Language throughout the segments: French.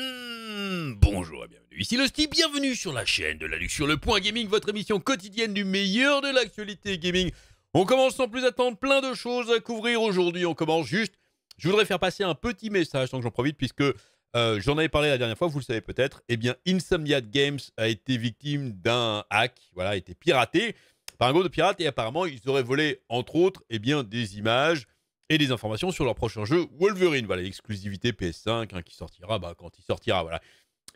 Hmm, bonjour et bienvenue, ici style bienvenue sur la chaîne de la Luxure sur le Point Gaming, votre émission quotidienne du meilleur de l'actualité gaming. On commence sans plus attendre, plein de choses à couvrir aujourd'hui, on commence juste. Je voudrais faire passer un petit message, tant que j'en profite, puisque euh, j'en avais parlé la dernière fois, vous le savez peut-être, et eh bien Insomniac Games a été victime d'un hack, voilà, a été piraté par un groupe de pirates, et apparemment ils auraient volé, entre autres, et eh bien, des images et des informations sur leur prochain jeu Wolverine. Voilà, l'exclusivité PS5 hein, qui sortira bah, quand il sortira. Voilà.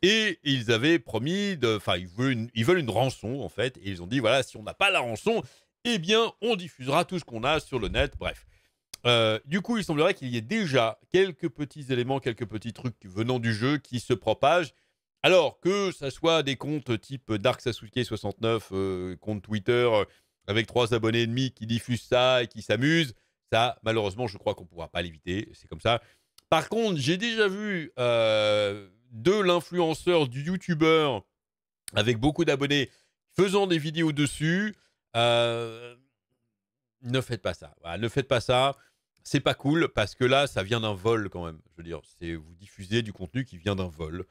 Et ils avaient promis, enfin, ils, veulent une, ils veulent une rançon en fait. Et ils ont dit, voilà, si on n'a pas la rançon, eh bien, on diffusera tout ce qu'on a sur le net. Bref. Euh, du coup, il semblerait qu'il y ait déjà quelques petits éléments, quelques petits trucs venant du jeu qui se propagent. Alors que ça soit des comptes type Dark 69, euh, compte Twitter euh, avec trois abonnés et demi qui diffusent ça et qui s'amusent, malheureusement, je crois qu'on ne pourra pas l'éviter. C'est comme ça. Par contre, j'ai déjà vu euh, de l'influenceur, du youtubeur, avec beaucoup d'abonnés, faisant des vidéos dessus. Euh, ne faites pas ça. ne faites pas ça. C'est pas cool parce que là, ça vient d'un vol quand même. Je veux dire, c'est vous diffusez du contenu qui vient d'un vol,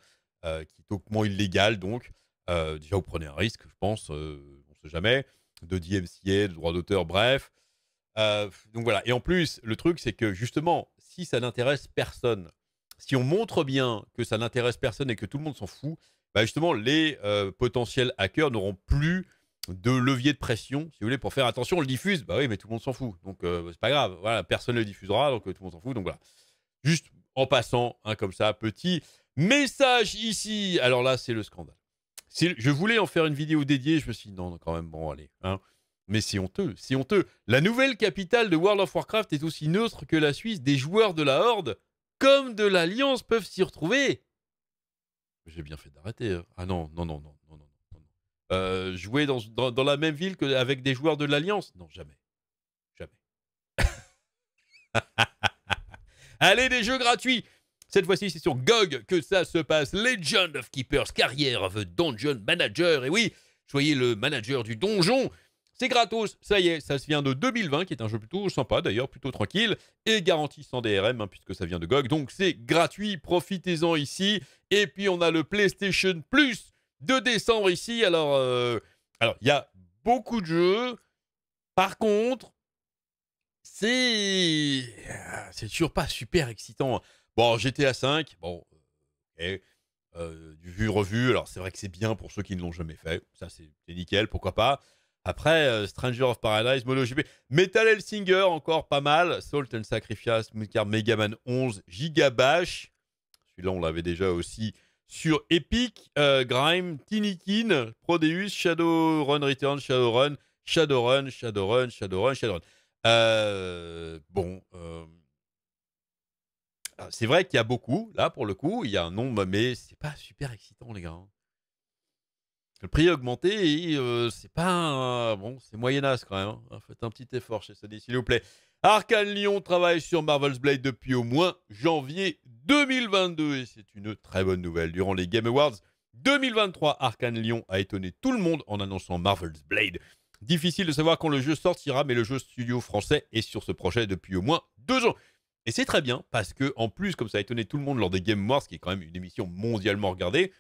euh, qui est moins illégal. Donc, déjà, vous prenez un risque, je pense. on sait jamais. De DMCA, de droit d'auteur, bref. Euh, donc voilà. Et en plus, le truc, c'est que justement, si ça n'intéresse personne, si on montre bien que ça n'intéresse personne et que tout le monde s'en fout, bah justement, les euh, potentiels hackers n'auront plus de levier de pression, si vous voulez, pour faire attention, on le diffuse, bah oui, mais tout le monde s'en fout. Donc euh, c'est pas grave, voilà, personne ne le diffusera, donc tout le monde s'en fout. Donc voilà. Juste en passant, hein, comme ça, petit message ici. Alors là, c'est le scandale. Je voulais en faire une vidéo dédiée, je me suis dit non, quand même, bon, allez. Hein. Mais c'est honteux, c'est honteux. La nouvelle capitale de World of Warcraft est aussi neutre que la Suisse. Des joueurs de la Horde comme de l'Alliance peuvent s'y retrouver. J'ai bien fait d'arrêter. Hein. Ah non, non, non, non, non, non. non. Euh, jouer dans, dans, la même ville qu'avec des joueurs de l'Alliance Non, jamais. Jamais. Allez, des jeux gratuits cette fois-ci, c'est sur GOG que ça se passe. Legend of Keepers, carrière of Dungeon Manager. Et oui, soyez le manager du donjon c'est gratos, ça y est, ça se vient de 2020, qui est un jeu plutôt sympa d'ailleurs, plutôt tranquille, et garanti sans DRM, hein, puisque ça vient de GOG. Donc c'est gratuit, profitez-en ici. Et puis on a le PlayStation Plus de décembre ici. Alors, euh, alors il y a beaucoup de jeux. Par contre, c'est. Euh, c'est toujours pas super excitant. Bon, GTA 5, bon. et euh, du vu, revu. Alors, c'est vrai que c'est bien pour ceux qui ne l'ont jamais fait. Ça, c'est nickel, pourquoi pas. Après, euh, Stranger of Paradise, MonoGP, Metal Hellsinger, encore pas mal. Salt and Sacrifice, Mooncar Megaman 11, Gigabash. Celui-là, on l'avait déjà aussi sur Epic, euh, Grime, Tinikin, Prodeus, Shadowrun Return, Shadowrun, Shadowrun, Shadowrun, Shadowrun, Shadowrun. Euh, bon. Euh, c'est vrai qu'il y a beaucoup, là, pour le coup. Il y a un nombre, mais c'est pas super excitant, les gars. Hein. Le prix a augmenté et euh, c'est pas euh, bon, c'est moyenasse quand même. Hein. Faites un petit effort chez Sony, s'il vous plaît. Arkane Lyon travaille sur Marvel's Blade depuis au moins janvier 2022 et c'est une très bonne nouvelle. Durant les Game Awards 2023, Arkane Lyon a étonné tout le monde en annonçant Marvel's Blade. Difficile de savoir quand le jeu sortira, mais le jeu studio français est sur ce projet depuis au moins deux ans. Et c'est très bien parce que en plus, comme ça a étonné tout le monde lors des Game Awards, qui est quand même une émission mondialement regardée,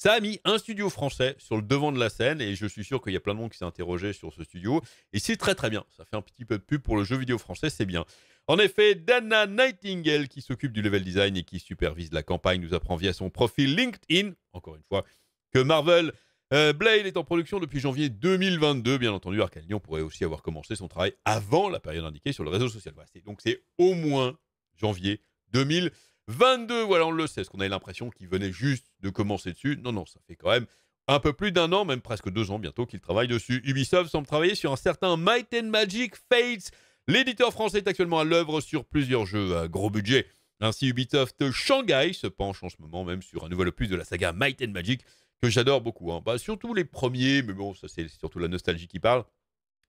ça a mis un studio français sur le devant de la scène et je suis sûr qu'il y a plein de monde qui s'est interrogé sur ce studio. Et c'est très très bien. Ça fait un petit peu de pub pour le jeu vidéo français, c'est bien. En effet, Dana Nightingale, qui s'occupe du level design et qui supervise la campagne, nous apprend via son profil LinkedIn, encore une fois, que Marvel euh, Blade est en production depuis janvier 2022. Bien entendu, Arcanion pourrait aussi avoir commencé son travail avant la période indiquée sur le réseau social. donc c'est au moins janvier 2022. 22, voilà, on le sait, est-ce qu'on avait l'impression qu'il venait juste de commencer dessus. Non, non, ça fait quand même un peu plus d'un an, même presque deux ans bientôt, qu'il travaille dessus. Ubisoft semble travailler sur un certain Might and Magic Fates. L'éditeur français est actuellement à l'œuvre sur plusieurs jeux à gros budget. Ainsi, Ubisoft Shanghai se penche en ce moment même sur un nouvel opus de la saga Might and Magic, que j'adore beaucoup. Hein. Bah, surtout les premiers, mais bon, ça c'est surtout la nostalgie qui parle.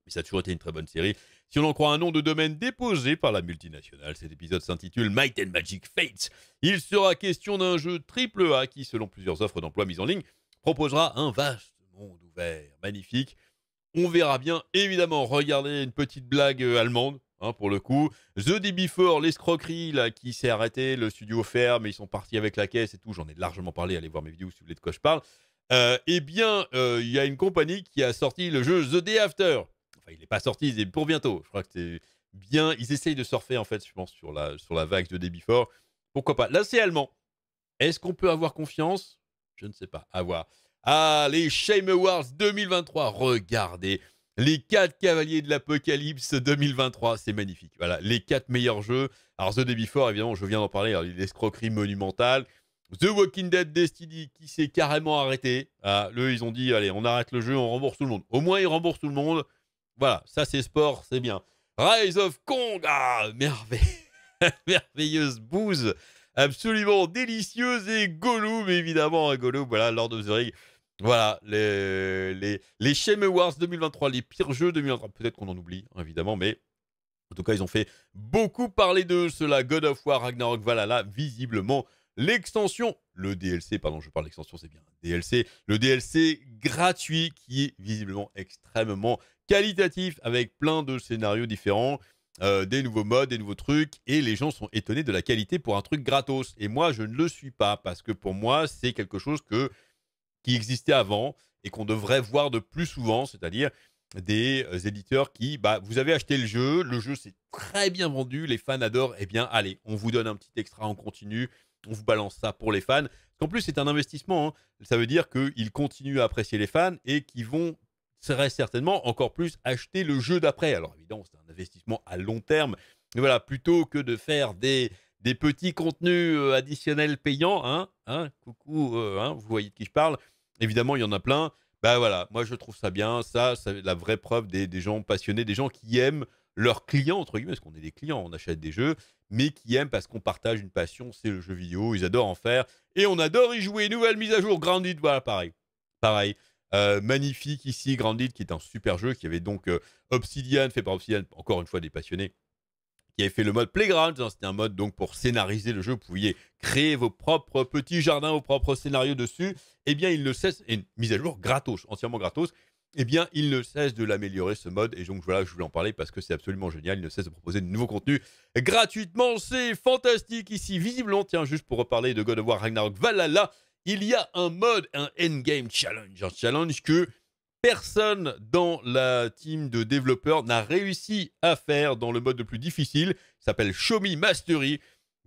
Mais ça a toujours été une très bonne série. Si on en croit un nom de domaine déposé par la multinationale, cet épisode s'intitule Might and Magic Fates. Il sera question d'un jeu triple A qui, selon plusieurs offres d'emploi mises en ligne, proposera un vaste monde ouvert, magnifique. On verra bien, évidemment, regardez une petite blague euh, allemande. Hein, pour le coup. The Day Before, l'escroquerie là, qui s'est arrêtée, le studio ferme, ils sont partis avec la caisse et tout. J'en ai largement parlé, allez voir mes vidéos si vous voulez de quoi je parle. Euh, eh bien, euh, il y a une compagnie qui a sorti le jeu The Day After il n'est pas sorti, il est pour bientôt. Je crois que c'est bien. Ils essayent de surfer, en fait, je pense, sur la, sur la vague de débit fort. Pourquoi pas Là, c'est allemand. Est-ce qu'on peut avoir confiance Je ne sais pas. avoir voir. Ah, les Shame Awards 2023. Regardez. Les 4 Cavaliers de l'Apocalypse 2023, c'est magnifique. Voilà, les 4 meilleurs jeux. Alors, The Debbie évidemment, je viens d'en parler, hein, l'escroquerie monumentale. The Walking Dead Destiny qui s'est carrément arrêté. Ah, eux, ils ont dit, allez, on arrête le jeu, on rembourse tout le monde. Au moins, ils remboursent tout le monde. Voilà, ça c'est sport, c'est bien. Rise of Kong, ah, merveille, merveilleuse bouse, absolument délicieuse et Gollum, évidemment, hein, voilà, Lord of the Rings. Voilà, les, les, les Shame Awards 2023, les pires jeux 2023. Peut-être qu'on en oublie, hein, évidemment, mais en tout cas, ils ont fait beaucoup parler de cela. God of War, Ragnarok, Valhalla, visiblement, l'extension, le DLC, pardon, je parle d'extension, c'est bien DLC, le DLC gratuit qui est visiblement extrêmement qualitatif avec plein de scénarios différents. Euh, des nouveaux modes, des nouveaux trucs, et les gens sont étonnés de la qualité pour un truc gratos. Et moi, je ne le suis pas, parce que pour moi, c'est quelque chose qui existait avant et qu'on devrait voir de plus souvent, c'est-à-dire des euh, éditeurs qui, bah, vous avez acheté le jeu, le jeu s'est très bien vendu, les fans adorent, eh bien, allez, on vous donne un petit extra en continu, on vous balance ça pour les fans. En plus, c'est un investissement, hein. ça veut dire qu'ils continuent à apprécier les fans et qu'ils vont serait certainement encore plus acheter le jeu d'après. Alors évidemment, c'est un investissement à long terme. Mais voilà, plutôt que de faire des, des petits contenus euh, additionnels payants, hein, hein coucou, euh, hein, vous voyez de qui je parle, évidemment, il y en a plein. Ben voilà, moi je trouve ça bien, ça, c'est la vraie preuve des, des, gens passionnés, des gens qui aiment leurs clients, entre guillemets, parce qu'on est des clients, on achète des jeux, mais qui aiment parce qu'on partage une passion, c'est le jeu vidéo, ils adorent en faire, et on adore y jouer, nouvelle mise à jour, grandit, voilà, pareil. Pareil. Euh, magnifique ici, Grand qui est un super jeu, qui avait donc euh, Obsidian, fait par Obsidian, encore une fois des passionnés, qui avait fait le mode Playground. Hein, c'était un mode donc pour scénariser le jeu. Vous pouviez créer vos propres petits jardins, vos propres scénarios dessus. et eh bien, il ne cesse, et une mise à jour gratos, entièrement gratos. et eh bien, il ne cesse de l'améliorer ce mode. Et donc voilà, je voulais en parler parce que c'est absolument génial. Il ne cesse de proposer de nouveaux contenus gratuitement. C'est fantastique ici. Visiblement, tiens, juste pour reparler de God of War Ragnarok Valhalla il y a un mode, un endgame challenge, un challenge que personne dans la team de développeurs n'a réussi à faire dans le mode le plus difficile. Il s'appelle Show Me Mastery.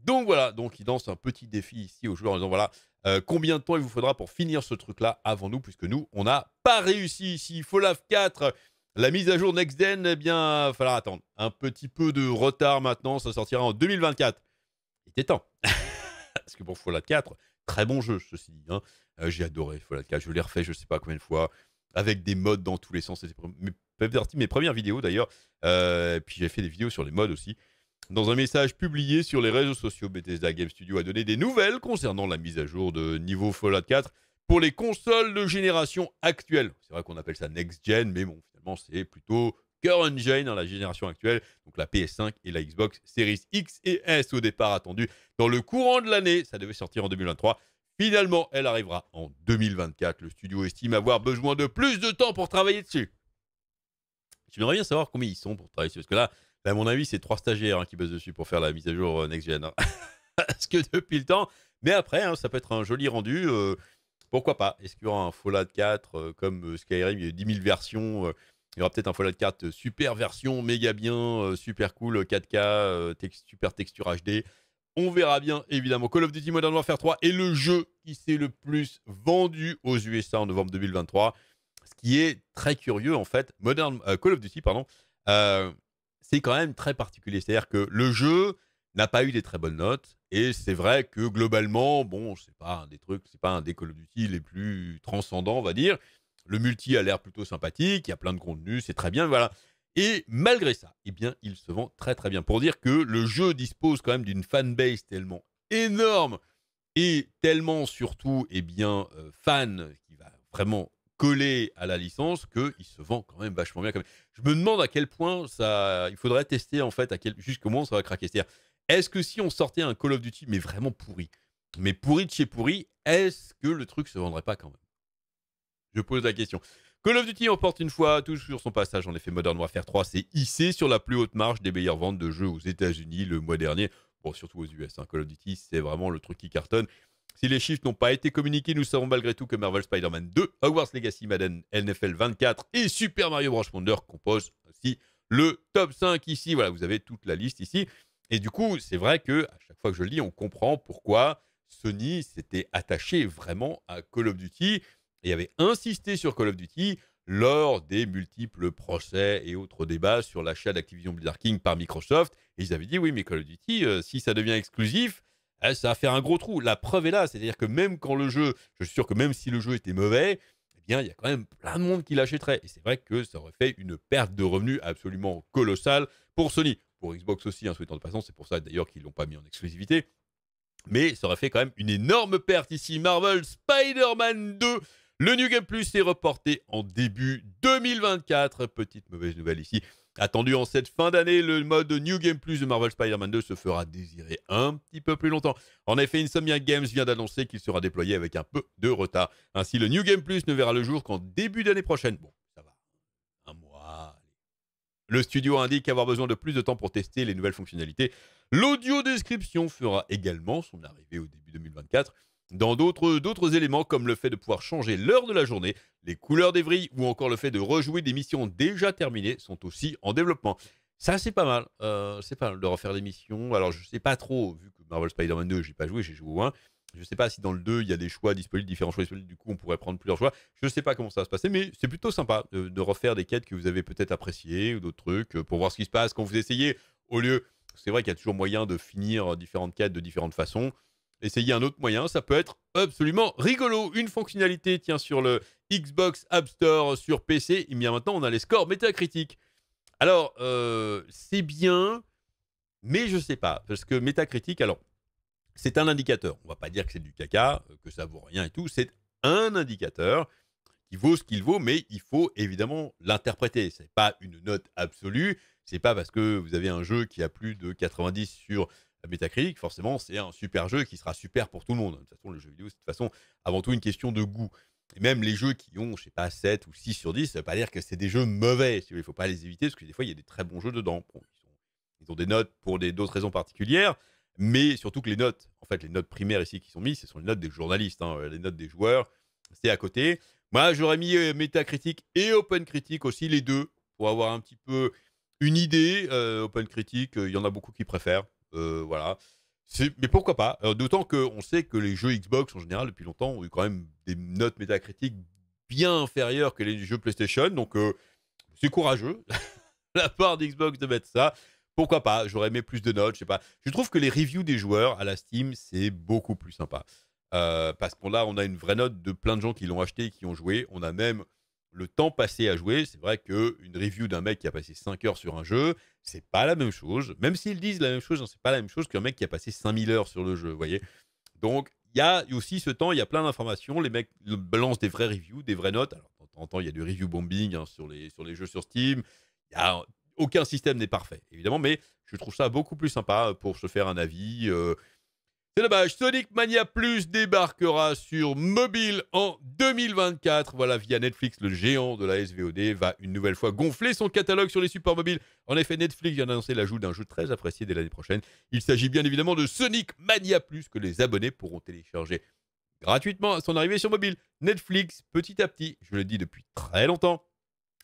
Donc voilà, donc il danse un petit défi ici aux joueurs en disant voilà, euh, combien de temps il vous faudra pour finir ce truc-là avant nous, puisque nous, on n'a pas réussi ici. Fallout 4, la mise à jour Next Gen, eh bien, il va falloir attendre un petit peu de retard maintenant, ça sortira en 2024. Il était temps. Parce que pour Fallout 4, très bon jeu, ceci dit. Hein. Euh, j'ai adoré Fallout 4. Je l'ai refait, je ne sais pas combien de fois, avec des modes dans tous les sens. C'était mes, mes premières vidéos d'ailleurs. Euh, puis j'ai fait des vidéos sur les modes aussi. Dans un message publié sur les réseaux sociaux, Bethesda Game Studio a donné des nouvelles concernant la mise à jour de niveau Fallout 4 pour les consoles de génération actuelle. C'est vrai qu'on appelle ça next-gen, mais bon, finalement, c'est plutôt current engine dans la génération actuelle, donc la PS5 et la Xbox Series X et S au départ attendu dans le courant de l'année. Ça devait sortir en 2023. Finalement, elle arrivera en 2024. Le studio estime avoir besoin de plus de temps pour travailler dessus. J'aimerais bien savoir combien ils sont pour travailler dessus. Parce que là, à mon avis, c'est trois stagiaires hein, qui bossent dessus pour faire la mise à jour euh, next-gen. Hein. parce que depuis le temps. Mais après, hein, ça peut être un joli rendu. Euh, pourquoi pas Est-ce qu'il y aura un Fallout 4 euh, comme Skyrim Il y a 10 000 versions il y aura peut-être un Fallout 4 super version, méga bien, euh, super cool, 4K, euh, super texture HD. On verra bien, évidemment. Call of Duty Modern Warfare 3 est le jeu qui s'est le plus vendu aux USA en novembre 2023. Ce qui est très curieux, en fait, Modern, euh, Call of Duty, pardon, c'est quand même très particulier. C'est-à-dire que le jeu n'a pas eu des très bonnes notes. Et c'est vrai que globalement, bon, c'est pas un des trucs, c'est pas un des Call of Duty les plus transcendants, on va dire. Le multi a l'air plutôt sympathique, il y a plein de contenu, c'est très bien, voilà. Et malgré ça, eh bien, il se vend très très bien. Pour dire que le jeu dispose quand même d'une fanbase tellement énorme et tellement surtout, eh bien, euh, fan qui va vraiment coller à la licence qu'il se vend quand même vachement bien. Quand Je me demande à quel point ça, il faudrait tester en fait à quel jusqu'au moment ça va craquer. C'est-à-dire, est-ce que si on sortait un Call of Duty mais vraiment pourri, mais pourri de chez pourri, est-ce que le truc se vendrait pas quand même je pose la question. Call of Duty emporte une fois, toujours sur son passage en effet Modern Warfare 3 s'est hissé sur la plus haute marge des meilleures ventes de jeux aux États-Unis le mois dernier. Bon, surtout aux US. Hein. Call of Duty, c'est vraiment le truc qui cartonne. Si les chiffres n'ont pas été communiqués, nous savons malgré tout que Marvel Spider-Man 2, Hogwarts Legacy, Madden, NFL 24 et Super Mario Bros. Wonder composent aussi le top 5 ici. Voilà, vous avez toute la liste ici. Et du coup, c'est vrai que à chaque fois que je lis, on comprend pourquoi Sony s'était attaché vraiment à Call of Duty et avait insisté sur Call of Duty lors des multiples procès et autres débats sur l'achat d'Activision Blizzard King par Microsoft. Et ils avaient dit oui, mais Call of Duty, euh, si ça devient exclusif, eh, ça va faire un gros trou. La preuve est là, c'est-à-dire que même quand le jeu, je suis sûr que même si le jeu était mauvais, eh bien, il y a quand même plein de monde qui l'achèterait. Et c'est vrai que ça aurait fait une perte de revenus absolument colossale pour Sony. Pour Xbox aussi, hein, souhaitant de passant, c'est pour ça d'ailleurs qu'ils ne l'ont pas mis en exclusivité. Mais ça aurait fait quand même une énorme perte ici. Marvel Spider-Man 2 le New Game Plus est reporté en début 2024. Petite mauvaise nouvelle ici. Attendu en cette fin d'année, le mode New Game Plus de Marvel Spider-Man 2 se fera désirer un petit peu plus longtemps. En effet, Insomniac Games vient d'annoncer qu'il sera déployé avec un peu de retard. Ainsi, le New Game Plus ne verra le jour qu'en début d'année prochaine. Bon, ça va. Un mois. Le studio indique avoir besoin de plus de temps pour tester les nouvelles fonctionnalités. L'audio description fera également son arrivée au début 2024 dans d'autres éléments comme le fait de pouvoir changer l'heure de la journée, les couleurs des vrilles ou encore le fait de rejouer des missions déjà terminées sont aussi en développement. Ça, c'est pas mal. Euh, c'est pas de refaire des missions. Alors, je sais pas trop, vu que Marvel Spider-Man 2, j'ai pas joué, j'ai joué au 1. Je sais pas si dans le 2, il y a des choix disponibles, différents choix disponibles. Du coup, on pourrait prendre plusieurs choix. Je sais pas comment ça va se passer, mais c'est plutôt sympa de, de, refaire des quêtes que vous avez peut-être appréciées ou d'autres trucs euh, pour voir ce qui se passe quand vous essayez. Au lieu, c'est vrai qu'il y a toujours moyen de finir différentes quêtes de différentes façons essayez un autre moyen. Ça peut être absolument rigolo. Une fonctionnalité, tiens, sur le Xbox App Store, sur PC. Et bien maintenant, on a les scores métacritiques. Alors, euh, c'est bien, mais je ne sais pas. Parce que métacritique, alors, c'est un indicateur. On va pas dire que c'est du caca, euh, que ça vaut rien et tout. C'est un indicateur qui vaut ce qu'il vaut, mais il faut évidemment l'interpréter. Ce n'est pas une note absolue. Ce n'est pas parce que vous avez un jeu qui a plus de 90 sur Metacritic, forcément, c'est un super jeu qui sera super pour tout le monde. De toute façon, le jeu vidéo, c'est de toute façon avant tout une question de goût. Et même les jeux qui ont, je sais pas, 7 ou 6 sur 10, ça ne veut pas dire que c'est des jeux mauvais. Il ne faut pas les éviter parce que des fois, il y a des très bons jeux dedans. ils, ont, ils, ont, des notes pour d'autres raisons particulières, mais surtout que les notes, en fait, les notes primaires ici qui sont mises, ce sont les notes des journalistes, hein, les notes des joueurs. C'est à côté. Moi, j'aurais mis euh, Metacritic et OpenCritic aussi, les deux, pour avoir un petit peu une idée. Euh, Open OpenCritic, euh, il y en a beaucoup qui préfèrent. Euh, voilà. Mais pourquoi pas euh, D'autant qu'on sait que les jeux Xbox, en général, depuis longtemps, ont eu quand même des notes métacritiques bien inférieures que les jeux PlayStation. Donc, euh, c'est courageux, la part d'Xbox de mettre ça. Pourquoi pas J'aurais aimé plus de notes, je sais pas. Je trouve que les reviews des joueurs à la Steam, c'est beaucoup plus sympa. parce qu'on là, on a une vraie note de plein de gens qui l'ont acheté et qui ont joué. On a même le temps passé à jouer, c'est vrai qu'une review d'un mec qui a passé 5 heures sur un jeu, c'est pas la même chose. Même s'ils disent la même chose, hein, c'est pas la même chose qu'un mec qui a passé 5000 heures sur le jeu, vous voyez. Donc, il y a aussi ce temps, il y a plein d'informations. Les mecs balancent des vraies reviews, des vraies notes. Alors, de temps en temps, il y a du review bombing hein, sur, les, jeux sur Steam. aucun système n'est parfait, évidemment, mais je trouve ça beaucoup plus sympa pour se faire un avis. Euh, c'est Sonic Mania Plus débarquera sur mobile en 2024. Voilà, via Netflix, le géant de la SVOD va une nouvelle fois gonfler son catalogue sur les supports mobiles. En effet, Netflix vient d'annoncer l'ajout d'un jeu très apprécié dès l'année prochaine. Il s'agit bien évidemment de Sonic Mania Plus que les abonnés pourront télécharger gratuitement à son arrivée sur mobile. Netflix, petit à petit, je le dis depuis très longtemps.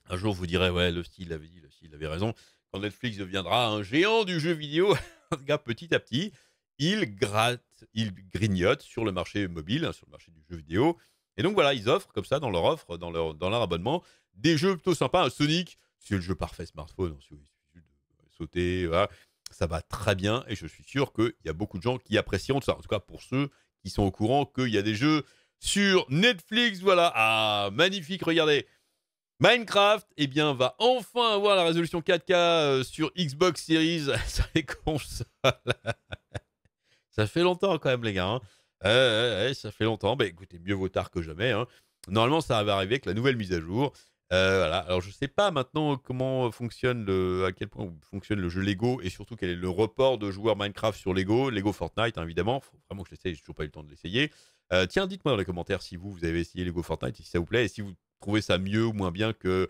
Un jour, vous direz, ouais, le style avait dit, le style avait raison. Quand Netflix deviendra un géant du jeu vidéo, petit à petit, ils grattent, ils grignotent sur le marché mobile, hein, sur le marché du jeu vidéo. Et donc voilà, ils offrent comme ça dans leur offre, dans leur, dans leur abonnement, des jeux plutôt sympas. Sonic, c'est le jeu parfait smartphone, de hein, sauter, ça va très bien. Et je suis sûr qu'il y a beaucoup de gens qui apprécieront ça. En tout cas, pour ceux qui sont au courant qu'il y a des jeux sur Netflix, voilà. Ah, magnifique, regardez. Minecraft, eh bien, va enfin avoir la résolution 4K euh, sur Xbox Series, sur les consoles. Ça fait longtemps quand même, les gars. Hein. ça fait longtemps. Bah, écoutez, mieux vaut tard que jamais. Hein. Normalement, ça va arriver avec la nouvelle mise à jour. Euh, voilà. Alors, je sais pas maintenant comment fonctionne le, à quel point fonctionne le jeu Lego et surtout quel est le report de joueurs Minecraft sur Lego, Lego Fortnite, hein, évidemment. Faut vraiment que je l'essaye. J'ai toujours pas eu le temps de l'essayer. Euh, tiens, dites-moi dans les commentaires si vous, vous avez essayé Lego Fortnite, si ça vous plaît, et si vous trouvez ça mieux ou moins bien que,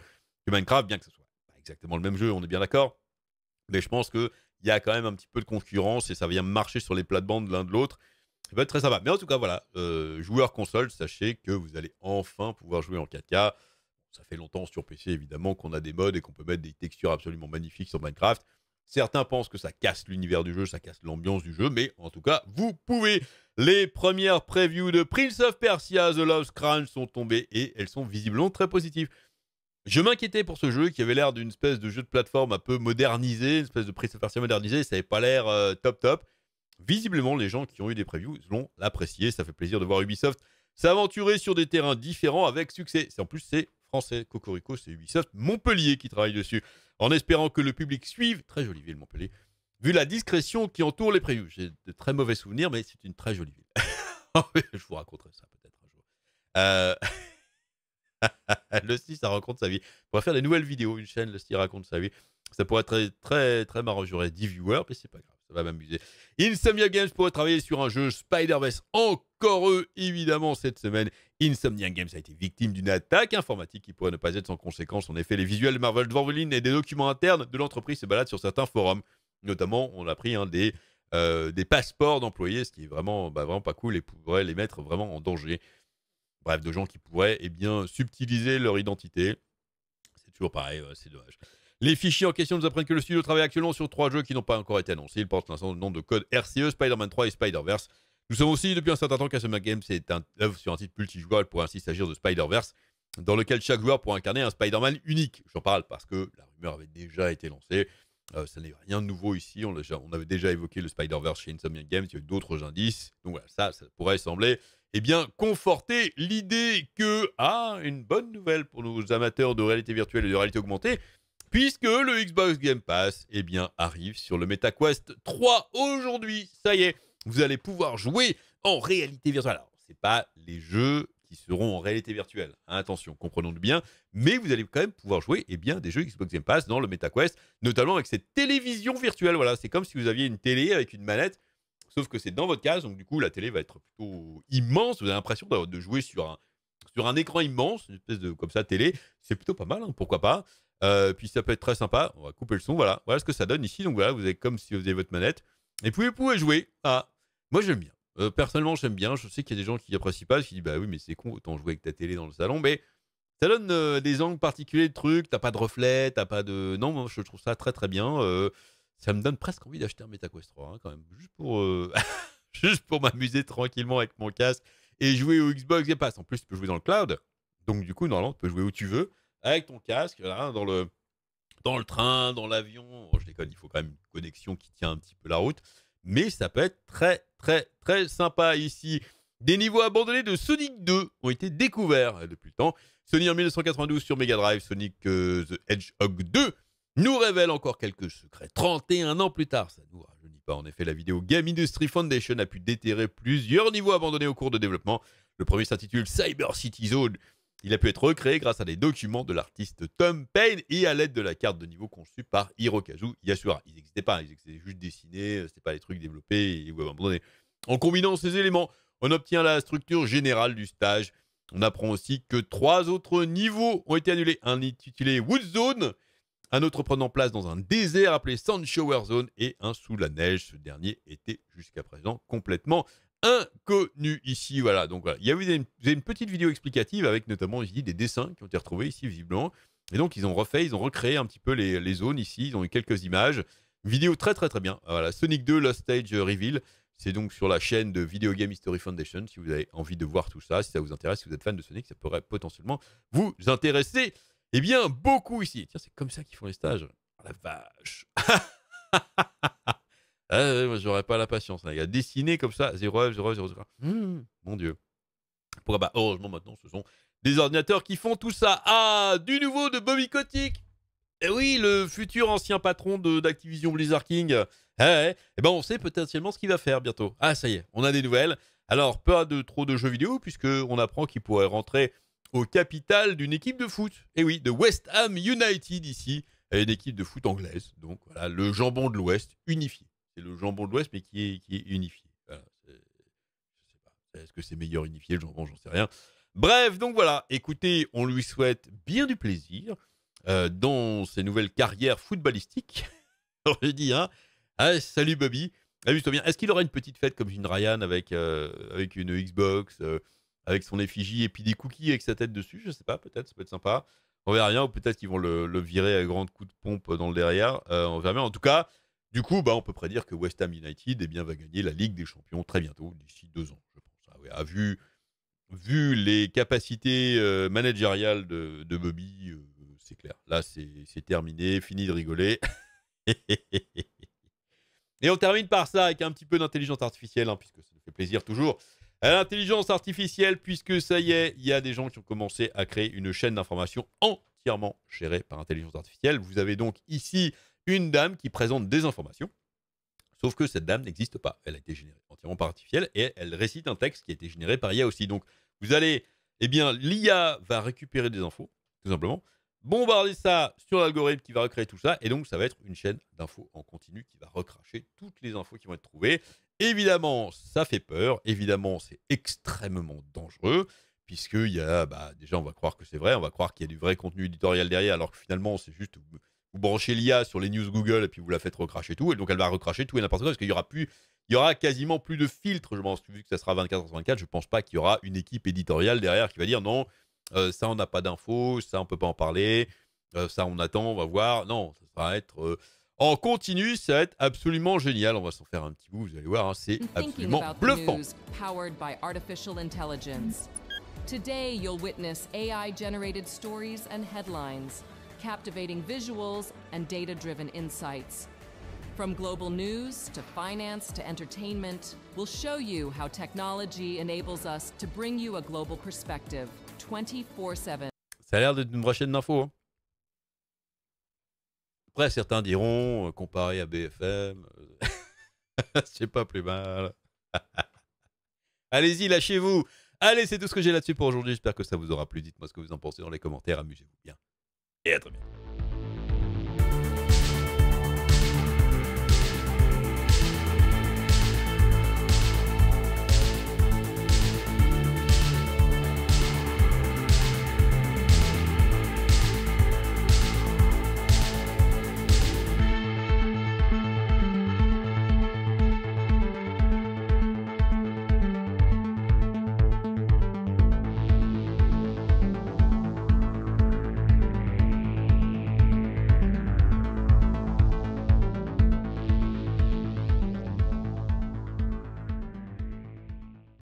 que Minecraft, bien que ce soit exactement le même jeu, on est bien d'accord. Mais je pense que il y a quand même un petit peu de concurrence et ça vient marcher sur les plates-bandes l'un de l'autre. Ça peut être très sympa. Mais en tout cas, voilà, euh, joueur console, sachez que vous allez enfin pouvoir jouer en 4K. Ça fait longtemps sur PC, évidemment, qu'on a des modes et qu'on peut mettre des textures absolument magnifiques sur Minecraft. Certains pensent que ça casse l'univers du jeu, ça casse l'ambiance du jeu, mais en tout cas, vous pouvez. Les premières previews de Prince of Persia The Lost Crown sont tombées et elles sont visiblement très positives. Je m'inquiétais pour ce jeu qui avait l'air d'une espèce de jeu de plateforme un peu modernisé, une espèce de précipitation modernisée, ça n'avait pas l'air euh, top top. Visiblement, les gens qui ont eu des previews l'ont apprécié, ça fait plaisir de voir Ubisoft s'aventurer sur des terrains différents avec succès. En plus, c'est français, Cocorico, c'est Ubisoft Montpellier qui travaille dessus, en espérant que le public suive, très jolie ville Montpellier, vu la discrétion qui entoure les previews. J'ai de très mauvais souvenirs, mais c'est une très jolie ville. Je vous raconterai ça peut-être un jour. Euh, Lusty, ça raconte sa vie. On va faire des nouvelles vidéos, une chaîne, Le Lusty raconte sa vie. Ça pourrait être très, très, très marrant. J'aurais 10 viewers, mais c'est pas grave, ça va m'amuser. Insomnia Games pourrait travailler sur un jeu Spider-Verse. Encore eux, évidemment, cette semaine. Insomnia Games a été victime d'une attaque informatique qui pourrait ne pas être sans conséquence. En effet, les visuels de Marvel Wolverine et des documents internes de l'entreprise se baladent sur certains forums. Notamment, on a pris hein, des, euh, des passeports d'employés, ce qui est vraiment, bah, vraiment pas cool et pourrait les mettre vraiment en danger. Bref, de gens qui pourraient eh bien, subtiliser leur identité. C'est toujours pareil, euh, c'est dommage. Les fichiers en question nous apprennent que le studio travaille actuellement sur trois jeux qui n'ont pas encore été annoncés. Ils portent l'instant le nom de code RCE, Spider-Man 3 et Spider-Verse. Nous savons aussi depuis un certain temps qu'Asoma Games est un œuvre sur un titre multijoueur. Il pourrait ainsi s'agir de Spider-Verse, dans lequel chaque joueur pourrait incarner un Spider-Man unique. J'en parle parce que la rumeur avait déjà été lancée. Euh, ça n'est rien de nouveau ici. On, on avait déjà évoqué le Spider-Verse chez Insomniac Games. Il y a eu d'autres indices. Donc voilà, ça, ça pourrait sembler eh bien, conforter l'idée que, ah, une bonne nouvelle pour nos amateurs de réalité virtuelle et de réalité augmentée, puisque le Xbox Game Pass, eh bien, arrive sur le MetaQuest 3 aujourd'hui. Ça y est, vous allez pouvoir jouer en réalité virtuelle. Alors, ce n'est pas les jeux qui seront en réalité virtuelle. Hein, attention, comprenons bien. Mais vous allez quand même pouvoir jouer eh bien, des jeux Xbox Game Pass dans le MetaQuest, notamment avec cette télévision virtuelle. Voilà, c'est comme si vous aviez une télé avec une manette Sauf que c'est dans votre case, donc du coup, la télé va être plutôt immense. Vous avez l'impression de jouer sur un, sur un écran immense, une espèce de comme ça télé. C'est plutôt pas mal, hein, pourquoi pas. Euh, puis ça peut être très sympa. On va couper le son, voilà. Voilà ce que ça donne ici. Donc voilà, vous avez comme si vous avez votre manette. Et puis vous pouvez jouer. Ah, moi j'aime bien. Euh, personnellement, j'aime bien. Je sais qu'il y a des gens qui apprécient pas, qui disent bah oui, mais c'est con, autant jouer avec ta télé dans le salon. Mais ça donne euh, des angles particuliers de trucs. T'as pas de reflet, t'as pas de. Non, moi je trouve ça très très bien. Ça me donne presque envie d'acheter un MetaQuest 3 hein, quand même, juste pour, euh, pour m'amuser tranquillement avec mon casque et jouer au Xbox et passe. En plus, tu peux jouer dans le cloud, donc du coup, normalement, tu peux jouer où tu veux avec ton casque, hein, dans le, dans le train, dans l'avion. Oh, je déconne, il faut quand même une connexion qui tient un petit peu la route, mais ça peut être très, très, très sympa ici. Des niveaux abandonnés de Sonic 2 ont été découverts eh, depuis le temps. Sony en 1992 sur Mega Drive, Sonic euh, the Hedgehog 2 nous révèle encore quelques secrets. 31 ans plus tard, ça nous rajeunit pas. En effet, la vidéo Game Industry Foundation a pu déterrer plusieurs niveaux abandonnés au cours de développement. Le premier s'intitule Cyber City Zone. Il a pu être recréé grâce à des documents de l'artiste Tom Payne et à l'aide de la carte de niveau conçue par Hirokazu Yasura. Ils n'existaient pas, ils existaient juste dessinés, ce euh, c'était pas les trucs développés et abandonnés. En combinant ces éléments, on obtient la structure générale du stage. On apprend aussi que trois autres niveaux ont été annulés. Un intitulé Wood Zone, un autre prenant place dans un désert appelé Sand Shower Zone et un sous la neige. Ce dernier était jusqu'à présent complètement inconnu ici. Voilà, donc il y a eu une petite vidéo explicative avec notamment des dessins qui ont été retrouvés ici visiblement. Et donc ils ont refait, ils ont recréé un petit peu les, zones ici, ils ont eu quelques images. Vidéo très très très bien. Ah, voilà, Sonic 2 Lost Stage euh, Reveal. C'est donc sur la chaîne de Video Game History Foundation si vous avez envie de voir tout ça, si ça vous intéresse, si vous êtes fan de Sonic, ça pourrait potentiellement vous intéresser. Eh bien, beaucoup ici. Tiens, c'est comme ça qu'ils font les stages. Ah, la vache. Ah, j'aurais pas la patience. les Il Dessiner a comme ça, 0 F, 0 F, 0 F. mon Dieu. Pourquoi bah, Heureusement, maintenant, ce sont des ordinateurs qui font tout ça. Ah, du nouveau de Bobby Kotick. Eh oui, le futur ancien patron d'Activision Blizzard King. Eh, eh, ben, on sait potentiellement ce qu'il va faire bientôt. Ah, ça y est, on a des nouvelles. Alors, pas de trop de jeux vidéo, puisqu'on apprend qu'il pourrait rentrer au capital d'une équipe de foot. Et eh oui, de West Ham United ici, une équipe de foot anglaise. Donc voilà, le jambon de l'Ouest unifié. C'est le jambon de l'Ouest, mais qui est, qui est unifié. Voilà, est, sais pas, est-ce que c'est meilleur unifié le jambon J'en sais rien. Bref, donc voilà, écoutez, on lui souhaite bien du plaisir euh, dans ses nouvelles carrières footballistiques. je dis, hein, ah, salut Bobby, ah, Salut bien. Est-ce qu'il aura une petite fête comme une Ryan avec, euh, avec une Xbox euh, avec son effigie et puis des cookies avec sa tête dessus. Je sais pas, peut-être, ça peut être sympa. On verra bien, ou peut-être qu'ils vont le, virer à grands coups de pompe dans le derrière. Euh, on verra bien. En tout cas, du coup, bah, on peut prédire que West Ham United eh bien, va gagner la Ligue des Champions très bientôt, d'ici deux ans, je pense. Ah ah, vu, vu les capacités euh, managériales de, Bobby, euh, c'est clair. Là, c'est terminé, fini de rigoler. Et on termine par ça avec un petit peu d'intelligence artificielle, hein, puisque ça nous fait plaisir toujours à l'intelligence artificielle, puisque ça y est, il y a des gens qui ont commencé à créer une chaîne d'information entièrement gérée par intelligence artificielle. Vous avez donc ici une dame qui présente des informations, sauf que cette dame n'existe pas. Elle a été générée entièrement par artificielle et elle récite un texte qui a été généré par IA aussi. Donc vous allez, eh bien, l'IA va récupérer des infos, tout simplement, bombarder ça sur l'algorithme qui va recréer tout ça, et donc ça va être une chaîne d'infos en continu qui va recracher toutes les infos qui vont être trouvées. Évidemment, ça fait peur. Évidemment, c'est extrêmement dangereux. Puisqu'il y a, bah, déjà, on va croire que c'est vrai, on va croire qu'il y a du vrai contenu éditorial derrière, alors que finalement, c'est juste vous, vous branchez l'IA sur les news Google et puis vous la faites recracher tout. Et donc, elle va recracher tout et n'importe quoi, parce qu'il y aura plus, il y aura quasiment plus de filtre, je pense. Vu que ça sera 24 sur 24, je ne pense pas qu'il y aura une équipe éditoriale derrière qui va dire non, euh, ça, on n'a pas d'infos, ça, on peut pas en parler, euh, ça, on attend, on va voir. Non, ça va être. Euh, en continu. Ça va être absolument génial. On va s'en faire un petit bout, vous allez voir, hein, c'est absolument bluffant. Today, you'll witness AI generated stories and headlines, captivating visuals and data driven insights. From global news to finance to entertainment, we'll show you how technology enables us to bring you a global perspective 24 7. Ça a l'air prochaine d'infos. Hein. Après, certains diront, euh, comparé à BFM, euh, c'est pas plus mal. Allez-y, lâchez-vous. Allez, c'est tout ce que j'ai là-dessus pour aujourd'hui. J'espère que ça vous aura plu. Dites-moi ce que vous en pensez dans les commentaires. Amusez-vous bien. Et à très bientôt.